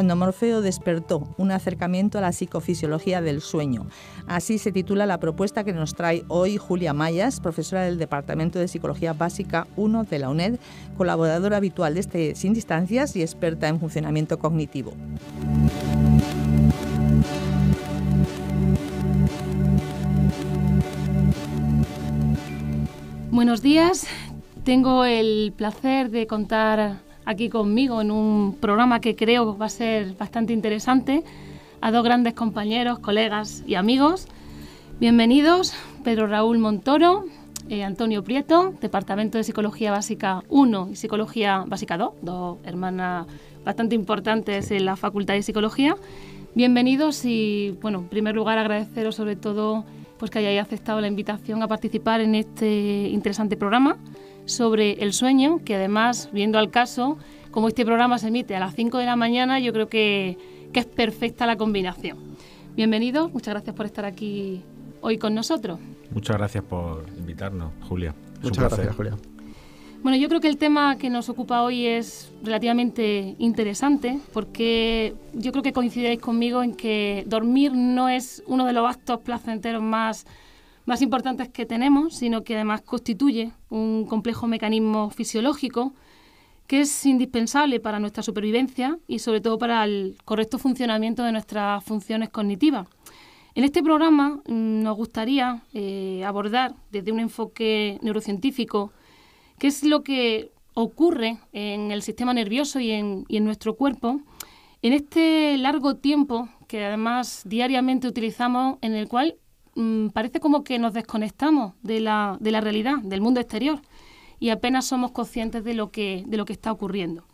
cuando Morfeo despertó, un acercamiento a la psicofisiología del sueño. Así se titula la propuesta que nos trae hoy Julia Mayas, profesora del Departamento de Psicología Básica 1 de la UNED, colaboradora habitual de este Sin Distancias y experta en funcionamiento cognitivo. Buenos días, tengo el placer de contar aquí conmigo en un programa que creo va a ser bastante interesante a dos grandes compañeros, colegas y amigos. Bienvenidos, Pedro Raúl Montoro, eh, Antonio Prieto, Departamento de Psicología Básica 1 y Psicología Básica 2, dos hermanas bastante importantes en la Facultad de Psicología. Bienvenidos y, bueno, en primer lugar agradeceros sobre todo pues que hayáis aceptado la invitación a participar en este interesante programa sobre el sueño, que además, viendo al caso, como este programa se emite a las 5 de la mañana, yo creo que, es perfecta la combinación. Bienvenido, muchas gracias por estar aquí hoy con nosotros. Muchas gracias por invitarnos, Julia. muchas gracias, Julia. Bueno, yo creo que el tema que nos ocupa hoy es relativamente interesante porque yo creo que coincidiréis conmigo en que dormir no es uno de los actos placenteros más más importantes que tenemos, sino que además constituye un complejo mecanismo fisiológico que es indispensable para nuestra supervivencia y sobre todo para el correcto funcionamiento de nuestras funciones cognitivas. En este programa mm, nos gustaría eh, abordar desde un enfoque neurocientífico qué es lo que ocurre en el sistema nervioso y en nuestro cuerpo en este largo tiempo que además diariamente utilizamos en el cual Mm, parece como que nos desconectamos de la, realidad, del mundo exterior, y apenas somos conscientes de lo que, de lo que está ocurriendo.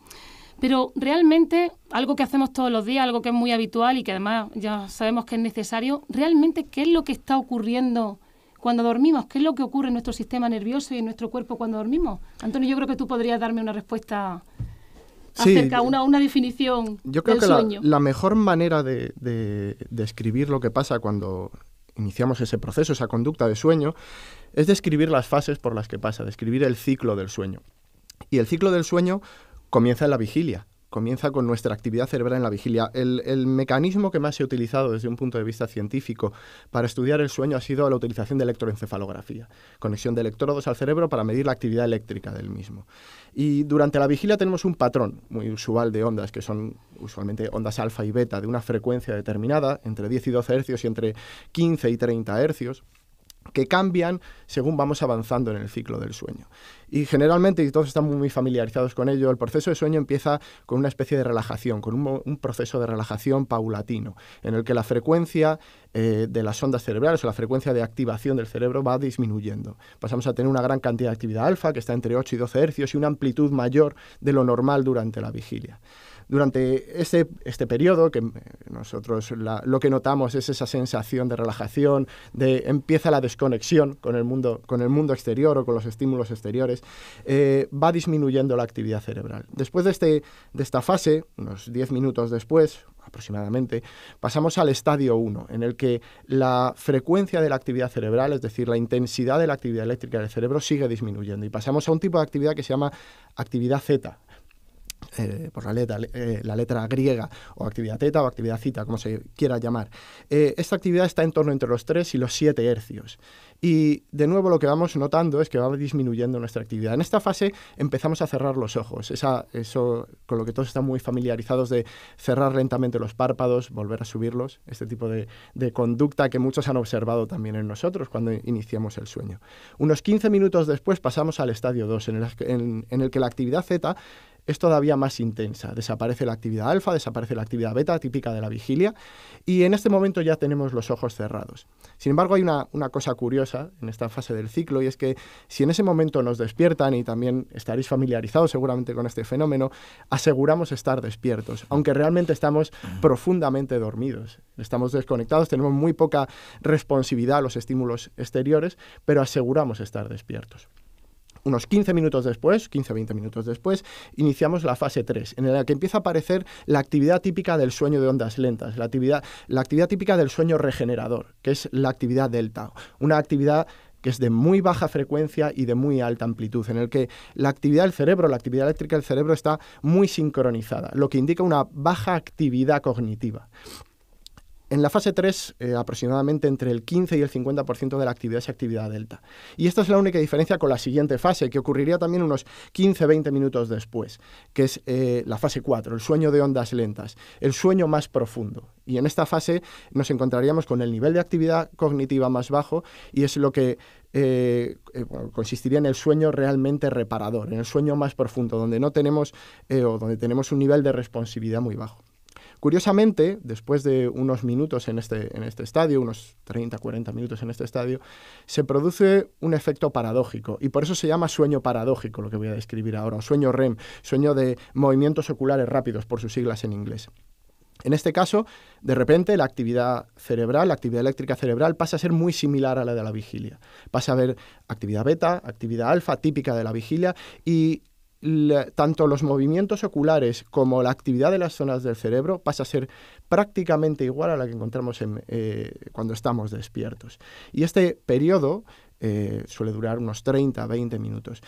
Pero realmente, algo que hacemos todos los días, algo que es muy habitual y que además ya sabemos que es necesario, realmente qué es lo que está ocurriendo cuando dormimos, qué es lo que ocurre en nuestro sistema nervioso y en nuestro cuerpo cuando dormimos. Antonio, yo creo que tú podrías darme una respuesta acerca, una, una definición. Yo creo que La, mejor manera de, describir lo que pasa cuando iniciamos ese proceso, esa conducta de sueño, es describir las fases por las que pasa, describir el ciclo del sueño. Y el ciclo del sueño comienza en la vigilia, comienza con nuestra actividad cerebral en la vigilia. El, mecanismo que más se ha utilizado desde un punto de vista científico para estudiar el sueño ha sido la utilización de electroencefalografía, conexión de electrodos al cerebro para medir la actividad eléctrica del mismo. Y durante la vigilia tenemos un patrón muy usual de ondas, que son usualmente ondas alfa y beta de una frecuencia determinada, entre 10 y 12 hercios y entre 15 y 30 hercios que cambian según vamos avanzando en el ciclo del sueño. Y generalmente, y todos estamos muy familiarizados con ello, el proceso de sueño empieza con una especie de relajación, con un, proceso de relajación paulatino, en el que la frecuencia eh, de las ondas cerebrales o la frecuencia de activación del cerebro va disminuyendo. Pasamos a tener una gran cantidad de actividad alfa, que está entre 8 y 12 hercios, y una amplitud mayor de lo normal durante la vigilia durante este, periodo, que eh, nosotros lo que notamos es esa sensación de relajación, de empieza la desconexión con el mundo, con el mundo exterior o con los estímulos exteriores, eh, va disminuyendo la actividad cerebral. Después de, este, de esta fase, unos 10 minutos después, aproximadamente, pasamos al estadio 1, en el que la frecuencia de la actividad cerebral, es decir, la intensidad de la actividad eléctrica del cerebro, sigue disminuyendo y pasamos a un tipo de actividad que se llama actividad Z, eh, por la letra, eh, la letra griega o actividad teta o actividad cita, como se quiera llamar. Eh, esta actividad está en torno entre los 3 y los 7 hercios. Y de nuevo lo que vamos notando es que va disminuyendo nuestra actividad. En esta fase empezamos a cerrar los ojos, eso con lo que todos están muy familiarizados de cerrar lentamente los párpados, volver a subirlos, este tipo de, conducta que muchos han observado también en nosotros cuando iniciamos el sueño. Unos 15 minutos después pasamos al estadio 2, en el, que la actividad zeta es todavía más intensa. Desaparece la actividad alfa, desaparece la actividad beta típica de la vigilia y en este momento ya tenemos los ojos cerrados. Sin embargo, hay una, cosa curiosa en esta fase del ciclo y es que si en ese momento nos despiertan y también estaréis familiarizados seguramente con este fenómeno, aseguramos estar despiertos, aunque realmente estamos profundamente dormidos. Estamos desconectados, tenemos muy poca responsividad a los estímulos exteriores, pero aseguramos estar despiertos unos 15 minutos después, 15-20 minutos después, iniciamos la fase 3, en la que empieza a aparecer la actividad típica del sueño de ondas lentas, la actividad, la actividad típica del sueño regenerador, que es la actividad delta, una actividad que es de muy baja frecuencia y de muy alta amplitud, en el que la actividad del cerebro, la actividad eléctrica del cerebro está muy sincronizada, lo que indica una baja actividad cognitiva. En la fase 3, eh, aproximadamente entre el 15 y el 50% de la actividad es actividad delta. Y esta es la única diferencia con la siguiente fase, que ocurriría también unos 15-20 minutos después, que es eh, la fase 4, el sueño de ondas lentas, el sueño más profundo. Y en esta fase nos encontraríamos con el nivel de actividad cognitiva más bajo y es lo que eh, consistiría en el sueño realmente reparador, en el sueño más profundo, donde no tenemos o donde tenemos un nivel de responsividad muy bajo. Curiosamente, después de unos minutos en este, en este estadio, unos 30, 40 minutos en este estadio, se produce un efecto paradójico y por eso se llama sueño paradójico, lo que voy a describir ahora, un sueño REM, sueño de movimientos oculares rápidos por sus siglas en inglés. En este caso, de repente, la actividad cerebral, la actividad eléctrica cerebral, pasa a ser muy similar a la de la vigilia. Pasa a haber actividad beta, actividad alfa, típica de la vigilia, y tanto los movimientos oculares como la actividad de las zonas del cerebro pasa a ser prácticamente igual a la que encontramos eh, cuando estamos despiertos. Y este periodo eh, suele durar unos 30, 20 minutos.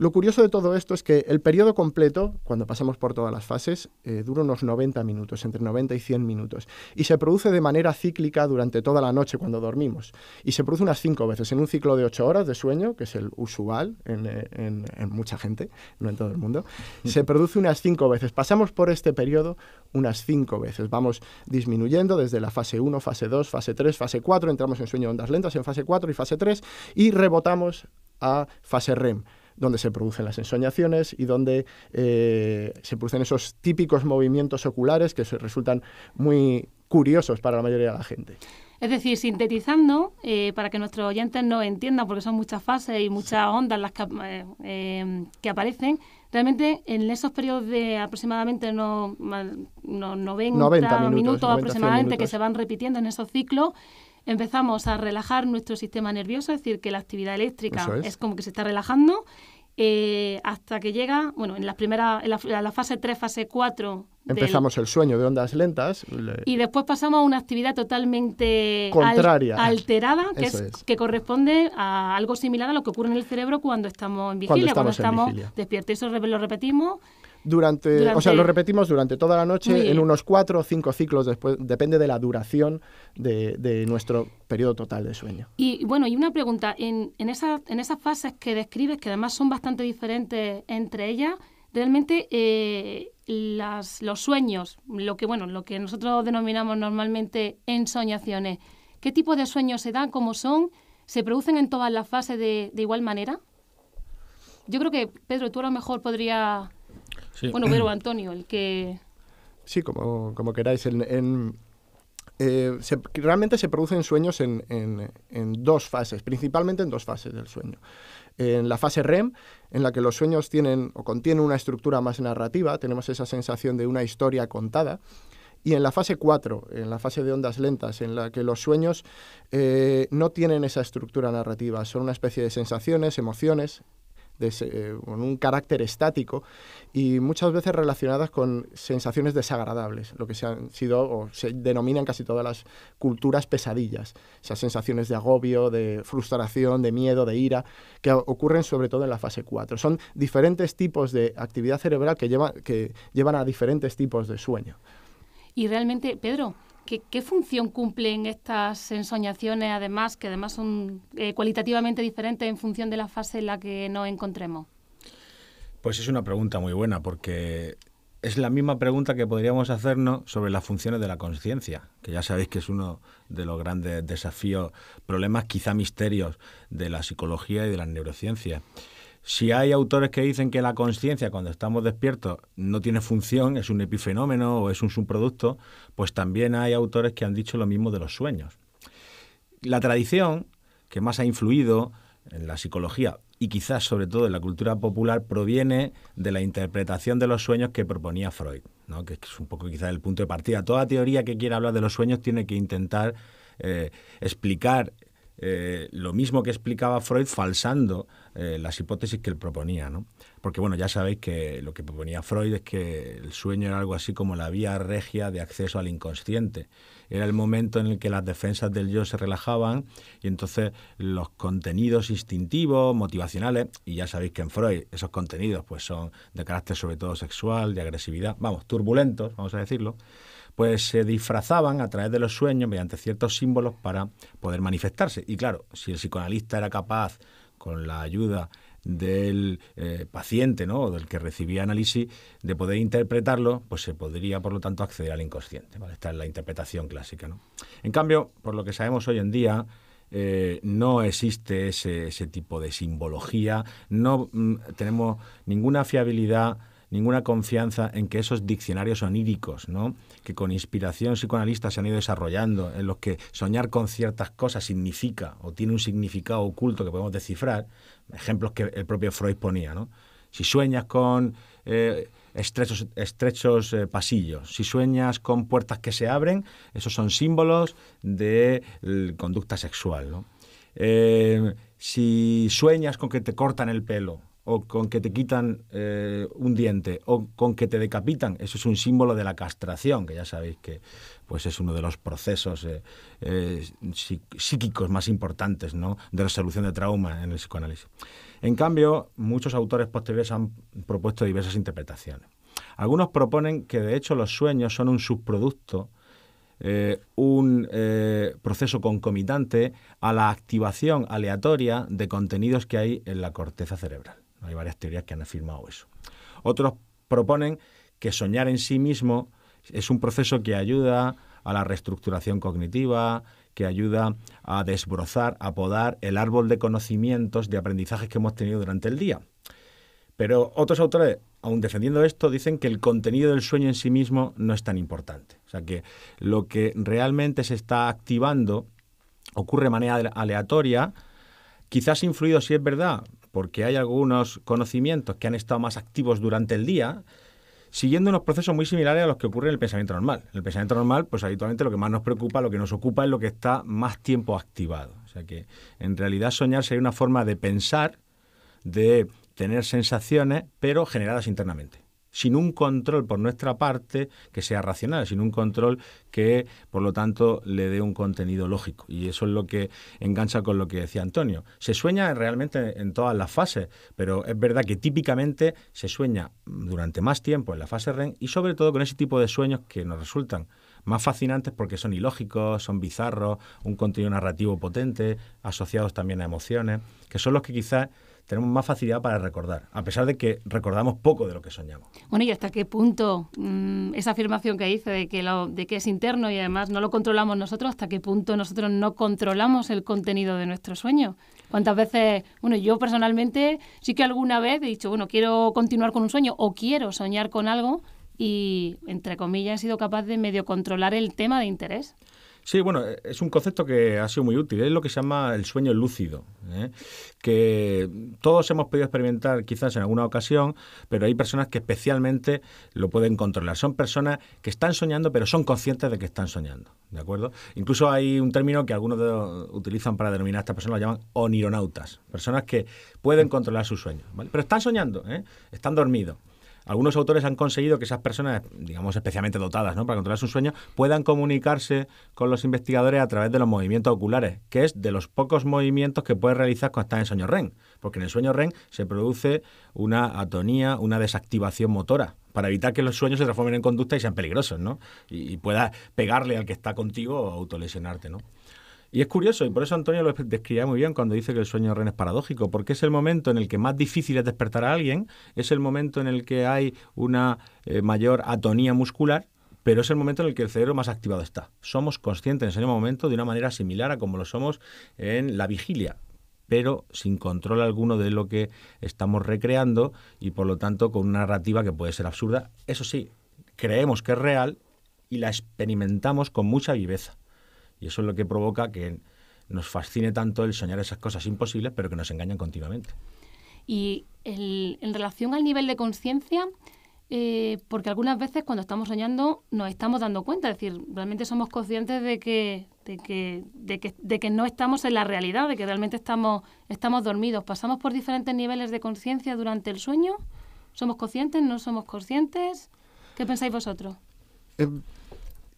Lo curioso de todo esto es que el periodo completo, cuando pasamos por todas las fases, eh, dura unos 90 minutos, entre 90 y 100 minutos, y se produce de manera cíclica durante toda la noche cuando dormimos, y se produce unas 5 veces, en un ciclo de 8 horas de sueño, que es el usual eh, en, en mucha gente, no en todo el mundo, se produce unas 5 veces, pasamos por este periodo unas 5 veces, vamos disminuyendo desde la fase 1, fase 2, fase 3, fase 4, entramos en sueño de ondas lentas en fase 4 y fase 3, y rebotamos a fase REM donde se producen las ensoñaciones y donde eh, se producen esos típicos movimientos oculares que resultan muy curiosos para la mayoría de la gente. Es decir, sintetizando, eh, para que nuestros oyentes no entiendan, porque son muchas fases y muchas ondas las eh, que, aparecen, realmente en esos periodos de aproximadamente no, 90, minutos, aproximadamente que se van repitiendo en esos ciclos, empezamos a relajar nuestro sistema nervioso, es decir, que la actividad eléctrica es. como que se está relajando eh, hasta que llega, bueno, en, la primera en la, fase 3, fase 4 Empezamos el sueño de ondas lentas. Y después pasamos a una actividad totalmente alterada, que, corresponde a algo similar a lo que ocurre en el cerebro cuando estamos en vigilia, estamos, cuando estamos despiertos. Eso lo repetimos durante, o sea, lo repetimos durante toda la noche, en unos cuatro o cinco ciclos después, depende de la duración de, nuestro periodo total de sueño. Y bueno, y una pregunta, en, en, esas, en esas fases que describes, que además son bastante diferentes entre ellas, realmente eh, las, los sueños, lo que, bueno, lo que nosotros denominamos normalmente ensoñaciones, ¿qué tipo de sueños se dan, cómo son? ¿Se producen en todas las fases de, de igual manera? Yo creo que, Pedro, tú a lo mejor podrías... Bueno, pero Antonio, el que... Sí, como, queráis. Eh, realmente se producen sueños en, dos fases, principalmente en dos fases del sueño. En la fase REM, en la que los sueños tienen o contienen una estructura más narrativa, tenemos esa sensación de una historia contada. Y en la fase 4, en la fase de ondas lentas, en la que los sueños eh, no tienen esa estructura narrativa, son una especie de sensaciones, emociones, eh, con un carácter estático y muchas veces relacionadas con sensaciones desagradables, lo que se han sido o se denominan casi todas las culturas pesadillas, esas sensaciones de agobio, de frustración, de miedo, de ira, que ocurren sobre todo en la fase 4. Son diferentes tipos de actividad cerebral que, que llevan a diferentes tipos de sueño. Y realmente, Pedro, ¿Qué, función cumplen estas ensoñaciones, además, que además son eh, cualitativamente diferentes en función de la fase en la que nos encontremos? Pues es una pregunta muy buena, porque es la misma pregunta que podríamos hacernos sobre las funciones de la conciencia, que ya sabéis que es uno de los grandes desafíos, problemas, quizá misterios de la psicología y de las neurociencias. Si hay autores que dicen que la conciencia cuando estamos despiertos no tiene función, es un epifenómeno o es un subproducto, pues también hay autores que han dicho lo mismo de los sueños. La tradición que más ha influido en la psicología y quizás sobre todo en la cultura popular proviene de la interpretación de los sueños que proponía Freud, que es un poco quizás el punto de partida. Toda teoría que quiera hablar de los sueños tiene que intentar eh, explicar eh, lo mismo que explicaba Freud falsando eh, las hipótesis que él proponía. ¿no? Porque bueno, ya sabéis que lo que proponía Freud es que el sueño era algo así como la vía regia de acceso al inconsciente. Era el momento en el que las defensas del yo se relajaban y entonces los contenidos instintivos, motivacionales, y ya sabéis que en Freud esos contenidos pues son de carácter sobre todo sexual, de agresividad, vamos, turbulentos, vamos a decirlo, pues se disfrazaban a través de los sueños mediante ciertos símbolos para poder manifestarse. Y claro, si el psicoanalista era capaz, con la ayuda del eh, paciente, ¿no? O del que recibía análisis, de poder interpretarlo, pues se podría, por lo tanto, acceder al inconsciente. Esta es la interpretación clásica. ¿no? En cambio, por lo que sabemos hoy en día, eh, no existe ese, tipo de simbología, no mm, tenemos ninguna fiabilidad ninguna confianza en que esos diccionarios oníricos, ¿no? que con inspiración psicoanalista se han ido desarrollando, en los que soñar con ciertas cosas significa o tiene un significado oculto que podemos descifrar, ejemplos que el propio Freud ponía, ¿no? si sueñas con eh, estrechos, eh, pasillos, si sueñas con puertas que se abren, esos son símbolos de conducta sexual. Eh, si sueñas con que te cortan el pelo, o con que te quitan eh, un diente, o con que te decapitan, eso es un símbolo de la castración, que ya sabéis que pues es uno de los procesos eh, eh, psíquicos más importantes de resolución de trauma en el psicoanálisis. En cambio, muchos autores posteriores han propuesto diversas interpretaciones. Algunos proponen que de hecho los sueños son un subproducto un proceso concomitante a la activación aleatoria de contenidos que hay en la corteza cerebral. Hay varias teorías que han afirmado eso. Otros proponen que soñar en sí mismo es un proceso que ayuda a la reestructuración cognitiva, que ayuda a desbrozar, a podar el árbol de conocimientos, de aprendizajes que hemos tenido durante el día. Pero otros autores, aun defendiendo esto, dicen que el contenido del sueño en sí mismo no es tan importante. O sea, que lo que realmente se está activando ocurre de manera aleatoria, quizás influido, si es verdad, porque hay algunos conocimientos que han estado más activos durante el día, siguiendo unos procesos muy similares a los que ocurren en el pensamiento normal. En el pensamiento normal, pues habitualmente lo que más nos preocupa, lo que nos ocupa es lo que está más tiempo activado. O sea que en realidad soñar sería una forma de pensar, de tener sensaciones, pero generadas internamente sin un control por nuestra parte que sea racional, sin un control que, por lo tanto, le dé un contenido lógico. Y eso es lo que engancha con lo que decía Antonio. Se sueña realmente en todas las fases, pero es verdad que típicamente se sueña durante más tiempo en la fase REM y sobre todo con ese tipo de sueños que nos resultan más fascinantes porque son ilógicos, son bizarros, un contenido narrativo potente, asociados también a emociones, que son los que quizás tenemos más facilidad para recordar, a pesar de que recordamos poco de lo que soñamos. Bueno, y hasta qué punto mm, esa afirmación que hice de que, lo, de que es interno y además no lo controlamos nosotros, hasta qué punto nosotros no controlamos el contenido de nuestro sueño. ¿Cuántas veces, bueno, yo personalmente sí que alguna vez he dicho, bueno, quiero continuar con un sueño o quiero soñar con algo y, entre comillas, he sido capaz de medio controlar el tema de interés. Sí, bueno, eh, es un concepto que ha sido muy útil. Es lo que se llama el sueño lúcido, ¿eh? que todos hemos podido experimentar quizás en alguna ocasión, pero hay personas que especialmente lo pueden controlar. Son personas que están soñando, pero son conscientes de que están soñando, ¿de acuerdo? Incluso hay un término que algunos de utilizan para denominar a estas personas, lo llaman onironautas, personas que pueden controlar sus sueños, ¿vale? Pero están soñando, ¿eh? están dormidos, algunos autores han conseguido que esas personas, digamos, especialmente dotadas ¿no? para controlar su sueño, puedan comunicarse con los investigadores a través de los movimientos oculares, que es de los pocos movimientos que puedes realizar cuando estás en sueño ren, porque en el sueño REM se produce una atonía, una desactivación motora para evitar que los sueños se transformen en conducta y sean peligrosos, ¿no? Y, y puedas pegarle al que está contigo o autolesionarte, ¿no? Y es curioso, y por eso Antonio lo describía muy bien cuando dice que el sueño de REN es paradójico, porque es el momento en el que más difícil es despertar a alguien, es el momento en el que hay una eh, mayor atonía muscular, pero es el momento en el que el cerebro más activado está. Somos conscientes en ese momento de una manera similar a como lo somos en la vigilia pero sin control alguno de lo que estamos recreando y por lo tanto con una narrativa que puede ser absurda. Eso sí, creemos que es real y la experimentamos con mucha viveza. Y eso es lo que provoca que nos fascine tanto el soñar esas cosas imposibles, pero que nos engañan continuamente. Y en relación al nivel de conciencia, eh, porque algunas veces cuando estamos soñando nos estamos dando cuenta, es decir, realmente somos conscientes de que, de que, no estamos en la realidad, de que realmente estamos, estamos dormidos. Pasamos por diferentes niveles de conciencia durante el sueño. ¿Somos conscientes? ¿No somos conscientes? ¿Qué pensáis vosotros? Eh,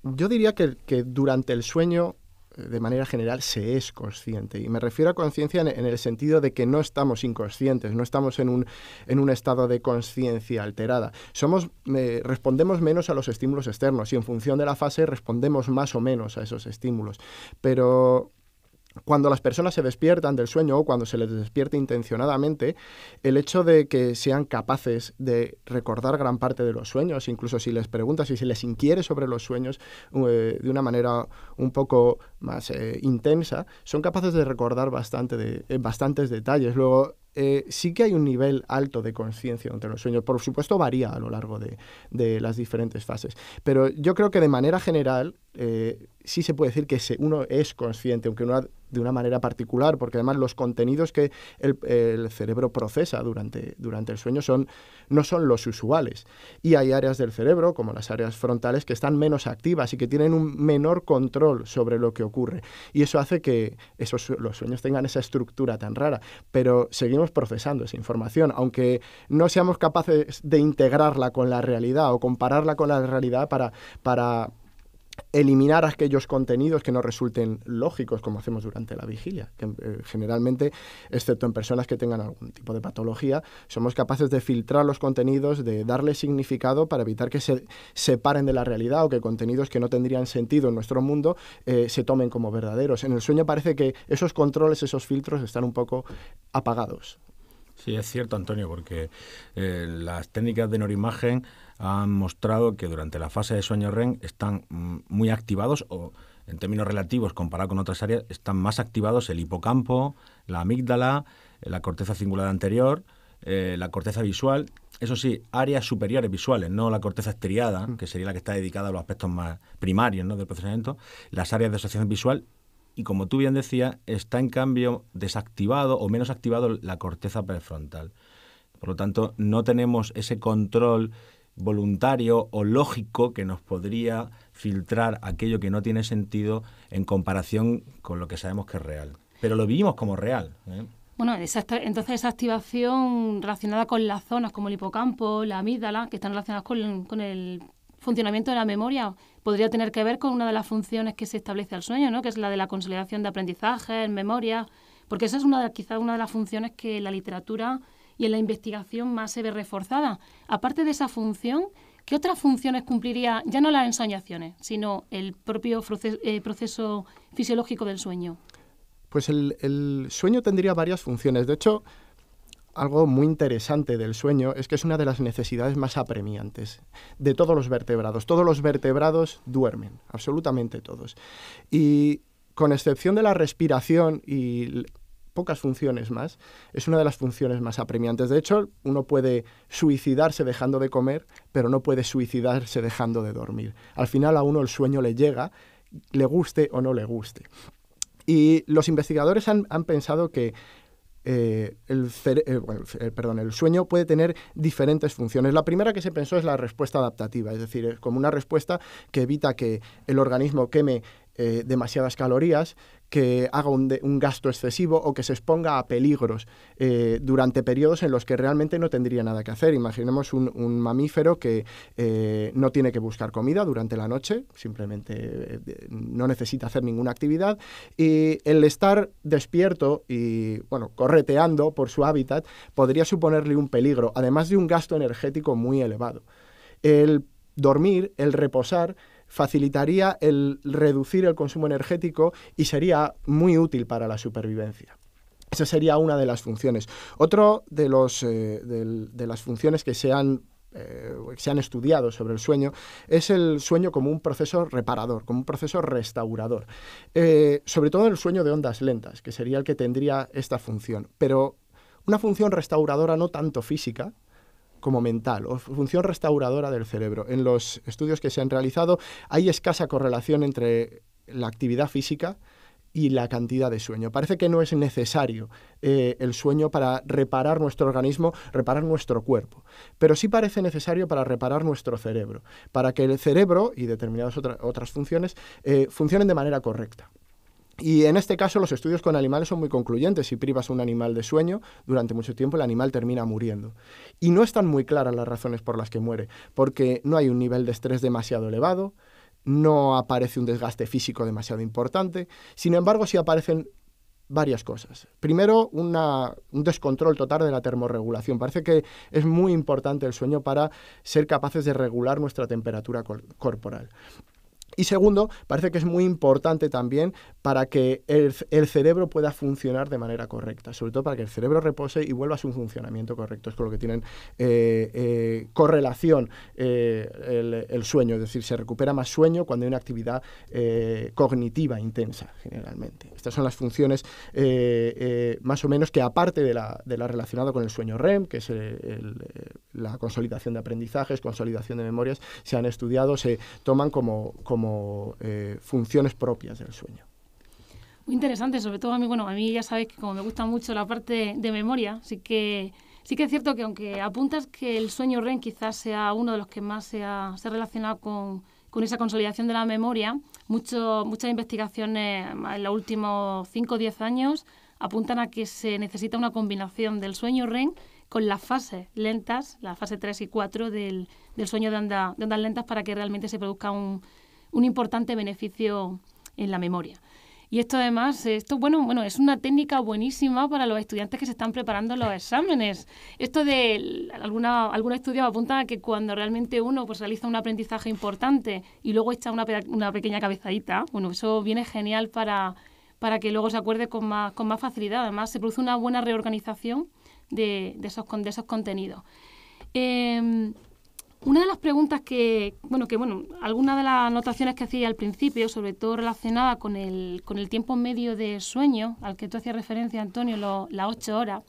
yo diría que, durante el sueño eh, de manera general se es consciente. Y me refiero a conciencia en, el sentido de que no estamos inconscientes, no estamos en un, en un estado de conciencia alterada. Somos, eh, respondemos menos a los estímulos externos y en función de la fase respondemos más o menos a esos estímulos. Pero cuando las personas se despiertan del sueño o cuando se les despierte intencionadamente, el hecho de que sean capaces de recordar gran parte de los sueños, incluso si les preguntas y se les inquiere sobre los sueños eh, de una manera un poco más eh, intensa, son capaces de recordar bastante de, eh, bastantes detalles. Luego, sí que hay un nivel alto de conciencia entre los sueños. Por supuesto, varía a lo largo de, las diferentes fases. Pero yo creo que de manera general, eh, sí se puede decir que uno es consciente, aunque no de una manera particular, porque además los contenidos que el, cerebro procesa durante, durante el sueño son, no son los usuales. Y hay áreas del cerebro, como las áreas frontales, que están menos activas y que tienen un menor control sobre lo que ocurre. Y eso hace que esos, los sueños tengan esa estructura tan rara. Pero seguimos procesando esa información, aunque no seamos capaces de integrarla con la realidad o compararla con la realidad para, para eliminar aquellos contenidos que no resulten lógicos, como hacemos durante la vigilia, que eh, generalmente, excepto en personas que tengan algún tipo de patología, somos capaces de filtrar los contenidos, de darle significado para evitar que se separen de la realidad o que contenidos que no tendrían sentido en nuestro mundo eh, se tomen como verdaderos. En el sueño parece que esos controles, esos filtros están un poco apagados. Sí, es cierto, Antonio, porque eh, las técnicas de neuroimagen han mostrado que durante la fase de sueño REM están mm, muy activados o en términos relativos comparado con otras áreas están más activados el hipocampo, la amígdala, eh, la corteza cingulada anterior, eh, la corteza visual, eso sí, áreas superiores visuales, no la corteza estriada, mm. que sería la que está dedicada a los aspectos más primarios del procesamiento, las áreas de asociación visual y como tú bien decías, está en cambio desactivado o menos activado la corteza prefrontal. Por lo tanto, no tenemos ese control voluntario o lógico que nos podría filtrar aquello que no tiene sentido en comparación con lo que sabemos que es real. Pero lo vivimos como real. ¿eh? Bueno, entonces esa activación relacionada con las zonas como el hipocampo, la amígdala, que están relacionadas con, el funcionamiento de la memoria, podría tener que ver con una de las funciones que se establece al sueño, ¿no? que es la de la consolidación de en memoria, porque esa es una quizás una de las funciones que la literatura y en la investigación más se ve reforzada. Aparte de esa función, ¿qué otras funciones cumpliría ya no las ensañaciones, sino el propio eh, proceso fisiológico del sueño? Pues el, el sueño tendría varias funciones. De hecho, algo muy interesante del sueño es que es una de las necesidades más apremiantes de todos los vertebrados. Todos los vertebrados duermen, absolutamente todos. Y con excepción de la respiración y pocas funciones más, es una de las funciones más apremiantes. De hecho, uno puede suicidarse dejando de comer, pero no puede suicidarse dejando de dormir. Al final a uno el sueño le llega, le guste o no le guste. Y los investigadores han, pensado que eh, el, eh, eh, perdón, el sueño puede tener diferentes funciones. La primera que se pensó es la respuesta adaptativa, es decir, como una respuesta que evita que el organismo queme eh, demasiadas calorías, que haga un, gasto excesivo o que se exponga a peligros eh, durante periodos en los que realmente no tendría nada que hacer. Imaginemos un, mamífero que eh, no tiene que buscar comida durante la noche, simplemente no necesita hacer ninguna actividad y el estar despierto y bueno, correteando por su hábitat podría suponerle un peligro, además de un gasto energético muy elevado. El dormir, el reposar, facilitaría el reducir el consumo energético y sería muy útil para la supervivencia. Esa sería una de las funciones. Otro de, eh, las funciones que eh, se han estudiado sobre el sueño, es el sueño como un proceso reparador, como un proceso restaurador. Eh, sobre todo el sueño de ondas lentas, que sería el que tendría esta función. Pero una función restauradora no tanto física, como mental o función restauradora del cerebro. En los estudios que se han realizado hay escasa correlación entre la actividad física y la cantidad de sueño. Parece que no es necesario eh, el sueño para reparar nuestro organismo, reparar nuestro cuerpo, pero sí parece necesario para reparar nuestro cerebro, para que el cerebro y determinadas otras funciones eh, funcionen de manera correcta. Y en este caso los estudios con animales son muy concluyentes. Si privas a un animal de sueño, durante mucho tiempo el animal termina muriendo. Y no están muy claras las razones por las que muere, porque no hay un nivel de estrés demasiado elevado, no aparece un desgaste físico demasiado importante. Sin embargo, sí aparecen varias cosas. Primero, un descontrol total de la termorregulación. Parece que es muy importante el sueño para ser capaces de regular nuestra temperatura corporal. Y segundo, parece que es muy importante también para que el, cerebro pueda funcionar de manera correcta, sobre todo para que el cerebro repose y vuelva a su funcionamiento correcto. Es con lo que tienen eh, eh, correlación eh, el, sueño, es decir, se recupera más sueño cuando hay una actividad cognitiva intensa, generalmente. Estas son las funciones más o menos que aparte de la, de la relacionada con el sueño REM, que es el, la consolidación de aprendizajes, consolidación de memorias, se han estudiado, se toman como, eh, funciones propias del sueño. Muy interesante, sobre todo a mí, bueno, a mí ya sabéis que como me gusta mucho la parte de memoria, así que sí que es cierto que aunque apuntas que el sueño ren quizás sea uno de los que más se ha, relacionado con, esa consolidación de la memoria, mucho, muchas investigaciones en los últimos 5 o 10 años apuntan a que se necesita una combinación del sueño REM con las fases lentas, la fase 3 y 4 del, sueño de, andar ondas lentas para que realmente se produzca un, importante beneficio en la memoria. Y esto además, esto bueno, bueno, es una técnica buenísima para los estudiantes que se están preparando los exámenes. Esto de alguna, algunos estudios apuntan a que cuando realmente uno pues, realiza un aprendizaje importante y luego echa una, pequeña cabezadita, bueno, eso viene genial para, que luego se acuerde con con más facilidad. Además, se produce una buena reorganización de, esos, de contenidos. Em, una de las preguntas que, bueno, que bueno, alguna de las anotaciones que hacía al principio, sobre todo relacionada con el, con el tiempo medio de sueño, al que tú hacías referencia, Antonio, la las ocho horas,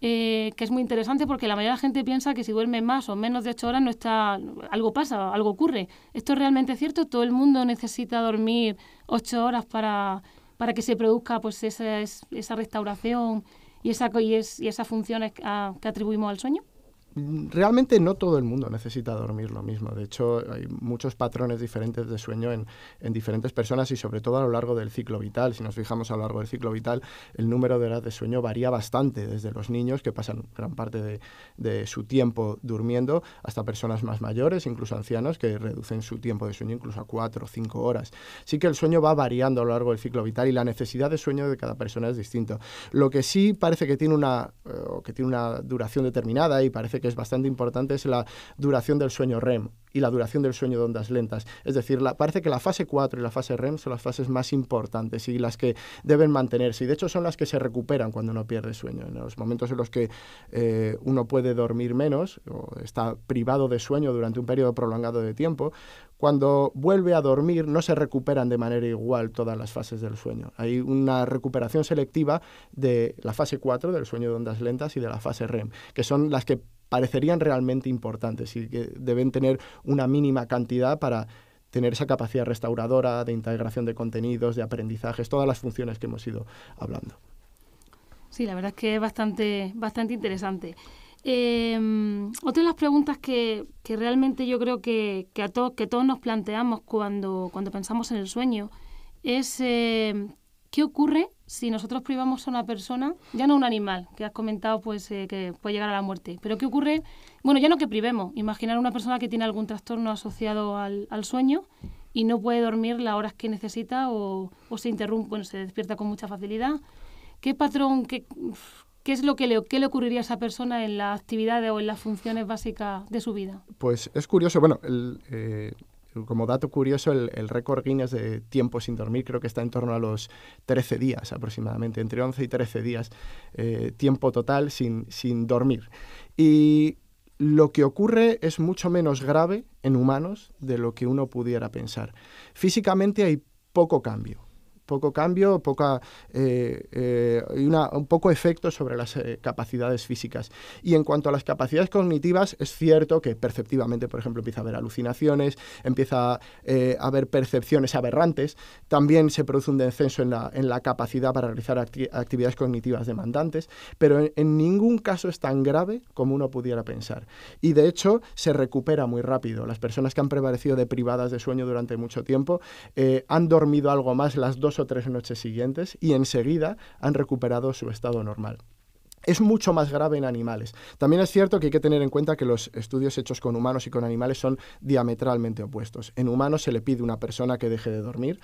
eh, que es muy interesante porque la mayoría de la gente piensa que si duerme más o menos de ocho horas no está, algo pasa, algo ocurre. ¿Esto es realmente cierto? ¿Todo el mundo necesita dormir ocho horas para, para que se produzca pues, esa, esa restauración ¿Y esa, y, esa función ah, que atribuimos al sueño? realmente no todo el mundo necesita dormir lo mismo. De hecho, hay muchos patrones diferentes de sueño en, diferentes personas y sobre todo a lo largo del ciclo vital. Si nos fijamos a lo largo del ciclo vital, el número de horas de sueño varía bastante, desde los niños, que pasan gran parte de, su tiempo durmiendo, hasta personas más mayores, incluso ancianos, que reducen su tiempo de sueño incluso a cuatro o cinco horas. Sí que el sueño va variando a lo largo del ciclo vital y la necesidad de sueño de cada persona es distinta. Lo que sí parece que tiene una, eh, que tiene una duración determinada y parece que es bastante importante es la duración del sueño REM y la duración del sueño de ondas lentas. Es decir, parece que la fase 4 y la fase REM son las fases más importantes y las que deben mantenerse. Y de hecho son las que se recuperan cuando uno pierde sueño. En los momentos en los que eh, uno puede dormir menos o está privado de sueño durante un periodo prolongado de tiempo, cuando vuelve a dormir no se recuperan de manera igual todas las fases del sueño. Hay una recuperación selectiva de la fase 4 del sueño de ondas lentas y de la fase REM, que son las que parecerían realmente importantes y que deben tener una mínima cantidad para tener esa capacidad restauradora de integración de contenidos, de aprendizajes, todas las funciones que hemos ido hablando. Sí, la verdad es que es bastante, bastante interesante. Em, otra de las preguntas que, realmente yo creo que, a que todos nos planteamos cuando, cuando pensamos en el sueño es em, qué ocurre si nosotros privamos a una persona, ya no a un animal, que has comentado pues eh, que puede llegar a la muerte, pero ¿qué ocurre? Bueno, ya no que privemos, imaginar una persona que tiene algún trastorno asociado al, sueño y no puede dormir las horas que necesita o, se interrumpe, bueno, se despierta con mucha facilidad. ¿Qué patrón, qué, es lo que le, ocurriría a esa persona en las actividades o en las funciones básicas de su vida? Pues es curioso, bueno, el, eh, como dato curioso, el, récord Guinness de tiempo sin dormir creo que está en torno a los 13 días aproximadamente, entre 11 y 13 días, eh, tiempo total sin, sin dormir. Y lo que ocurre es mucho menos grave en humanos de lo que uno pudiera pensar. Físicamente hay poco cambio poco cambio, poca, eh, eh, un poco efecto sobre las eh, capacidades físicas. Y en cuanto a las capacidades cognitivas, es cierto que perceptivamente, por ejemplo, empieza a haber alucinaciones, empieza a haber percepciones aberrantes, también se produce un descenso en la, capacidad para realizar actividades cognitivas demandantes, pero en, ningún caso es tan grave como uno pudiera pensar. Y de hecho, se recupera muy rápido. Las personas que han prevalecido deprivadas de sueño durante mucho tiempo han dormido algo más las dos tres noches siguientes y enseguida han recuperado su estado normal es mucho más grave en animales. También es cierto que hay que tener en cuenta que los estudios hechos con humanos y con animales son diametralmente opuestos. En humanos se le pide a una persona que deje de dormir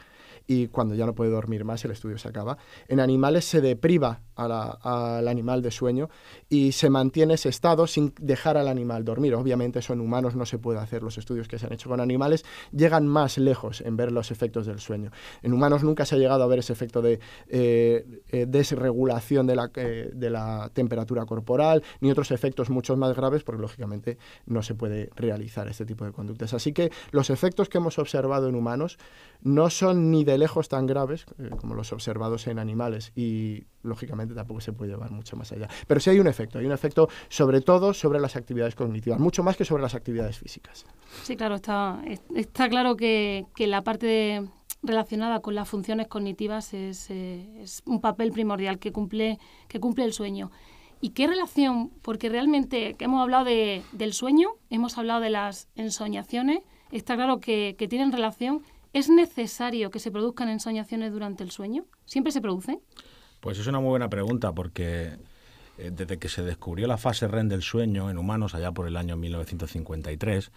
y cuando ya no puede dormir más el estudio se acaba. En animales se depriva al animal de sueño y se mantiene ese estado sin dejar al animal dormir. Obviamente eso en humanos no se puede hacer. Los estudios que se han hecho con animales llegan más lejos en ver los efectos del sueño. En humanos nunca se ha llegado a ver ese efecto de eh, eh, desregulación de la, eh, de la temperatura corporal ni otros efectos mucho más graves porque lógicamente no se puede realizar este tipo de conductas. Así que los efectos que hemos observado en humanos no son ni de lejos tan graves eh, como los observados en animales y lógicamente tampoco se puede llevar mucho más allá. Pero sí hay un efecto, hay un efecto sobre todo sobre las actividades cognitivas, mucho más que sobre las actividades físicas. Sí, claro, está, está claro que, la parte relacionada con las funciones cognitivas eh, es, un papel primordial que cumple, que cumple el sueño. ¿Y qué relación? Porque realmente hemos hablado de, del sueño, hemos hablado de las ensoñaciones, está claro que tienen relación ¿Es necesario que se produzcan ensoñaciones durante el sueño? ¿Siempre se producen? Pues es una muy buena pregunta porque eh, desde que se descubrió la fase ren del sueño en humanos allá por el año 1953,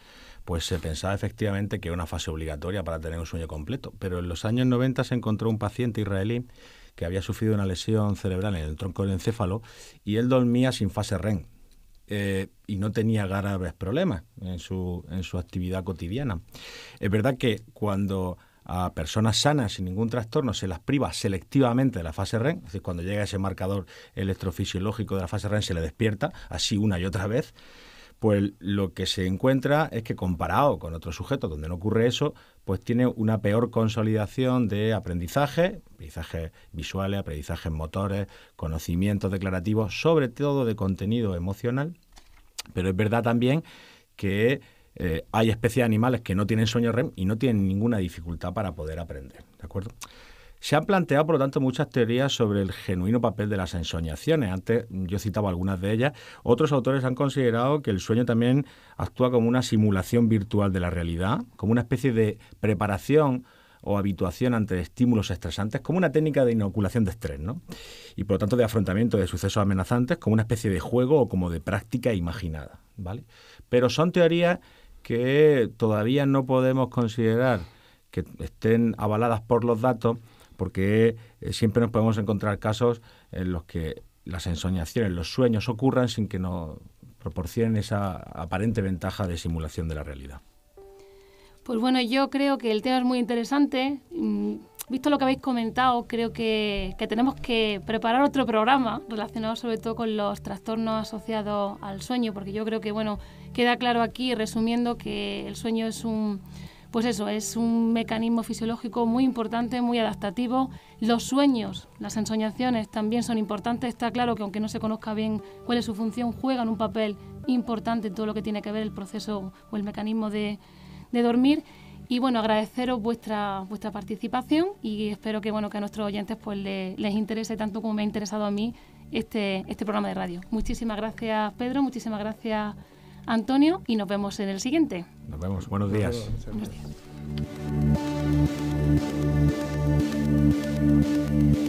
pues se pensaba efectivamente que era una fase obligatoria para tener un sueño completo. Pero en los años 90 se encontró un paciente israelí que había sufrido una lesión cerebral en el tronco del encéfalo y él dormía sin fase ren. Eh, y no tenía graves problemas en su, actividad cotidiana. Es verdad que cuando a personas sanas sin ningún trastorno se las priva selectivamente de la fase REM, es cuando llega ese marcador electrofisiológico de la fase REM se le despierta así una y otra vez, pues lo que se encuentra es que comparado con otros sujetos donde no ocurre eso, pues tiene una peor consolidación de aprendizaje, aprendizajes visuales, aprendizajes motores, conocimientos declarativos, sobre todo de contenido emocional. Pero es verdad también que eh, hay especies de animales que no tienen sueño REM y no tienen ninguna dificultad para poder aprender, ¿de acuerdo? Se han planteado, por lo tanto, muchas teorías sobre el genuino papel de las ensoñaciones. Antes yo citaba algunas de ellas. Otros autores han considerado que el sueño también actúa como una simulación virtual de la realidad, como una especie de preparación o habituación ante estímulos estresantes como una técnica de inoculación de estrés, ¿no? Y por lo tanto de afrontamiento de sucesos amenazantes como una especie de juego o como de práctica imaginada, ¿vale? Pero son teorías que todavía no podemos considerar que estén avaladas por los datos porque eh, siempre nos podemos encontrar casos en los que las ensoñaciones, los sueños ocurran sin que nos proporcionen esa aparente ventaja de simulación de la realidad. Pues bueno, yo creo que el tema es muy interesante. Mm, visto lo que habéis comentado, creo que, tenemos que preparar otro programa relacionado sobre todo con los trastornos asociados al sueño, porque yo creo que, bueno, queda claro aquí, resumiendo, que el sueño es un pues eso, es un mecanismo fisiológico muy importante, muy adaptativo. Los sueños, las ensoñaciones también son importantes. Está claro que aunque no se conozca bien cuál es su función, juegan un papel importante en todo lo que tiene que ver el proceso o el mecanismo de, dormir. Y bueno, agradeceros vuestra, vuestra participación y espero que, bueno, que a nuestros oyentes pues, les interese tanto como me ha interesado a mí este, este programa de radio. Muchísimas gracias Pedro, muchísimas gracias Antonio, y nos vemos en el siguiente. Nos vemos. Buenos días. Buenos días.